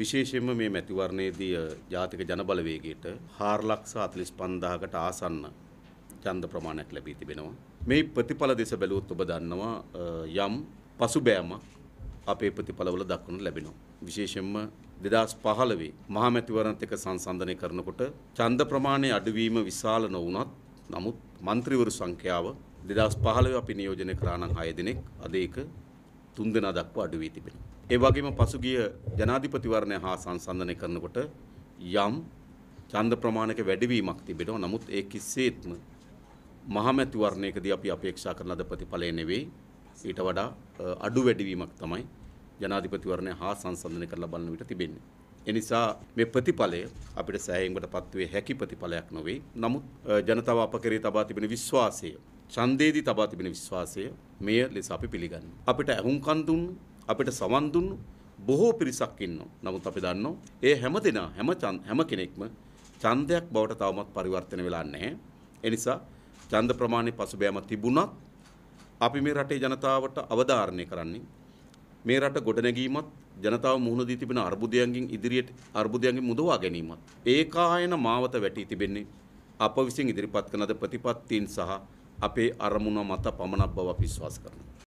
විශේෂයෙන්ම මේ මැතිවරණයේදී ජාතික ජනබලවේගයට 4 ලක්ෂ 45000කට ආසන්න ඡන්ද ප්‍රමාණයක් ලැබී තිබෙනවා. මේ ප්‍රතිඵල දෙස බැලුවොත් ඔබ දන්නවා යම් පසුබෑමක් අපේ ප්‍රතිඵලවල දක්වනු ලැබෙනවා. විශේෂයෙන්ම 2015 මහා මැතිවරණත් එක්ක සංසන්දනය කරනකොට ඡන්ද ප්‍රමාණය අඩුවීම විශාල නොවුනත් නමුත් മന്ത്രിවරු සංඛ්‍යාව 2015 අපි නියෝජනය කරා නම් 6 දිනක් අද ඒක තුන්දෙනා දක්වා අඩු වී තිබෙනවා. ඒ වගේම පසුගිය ජනාධිපතිවරණය හා සංසන්දනය කරනකොට යම් ඡන්ද ප්‍රමාණයක වැඩිවීමක් තිබෙනවා. නමුත් ඒ කිසිසේත්ම මහමැති වර්ණයකදී අපි අපේක්ෂා කරන ලද ප්‍රතිඵලය නෙවෙයි. ඊට වඩා අඩු වැඩිවීමක් තමයි ජනාධිපතිවරණය හා සංසන්දනය කරලා බලන විට තිබෙන්නේ. එනිසා මේ ප්‍රතිඵලය අපිට සෑහීමකට පත්වේ හැකි ප්‍රතිඵලයක් නොවේ. නමුත් ජනතාව අප කෙරේ තබා තිබෙන විශ්වාසය ඡන්දේදී තබා තිබෙන විශ්වාසය මෙය ලෙස අපි පිළිගන්නවා. අපිට ඇහුම්කන් දුන්නු, අපිට සවන් දුන්නු බොහෝ පිරිසක් ඉන්නවා. නමුත් අපි දන්නවා ඒ හැම දෙනා හැම හැම කෙනෙක්ම ඡන්දයක් බවට තවමත් පරිවර්තන වෙලා නැහැ. ඒ නිසා ඡන්ද ප්‍රමාණය පසුබෑම තිබුණත් අපි මේ රටේ ජනතාවට අවධාරණය කරන්නේ මේ රට ගොඩනැගීමත් ජනතාව මුහුණ දී තිබෙන අර්බුදයන්ගෙන් ඉදිරියට අර්බුදයන්ගෙන් මුදවා ගැනීමත් ඒකායන මාවත වැටී තිබෙන්නේ අප විසින් ඉදිරිපත් කරන ප්‍රතිපත්තීන් සහ අපේ අරමුණ මත පමණක් බව අපි විශ්වාස කරනවා.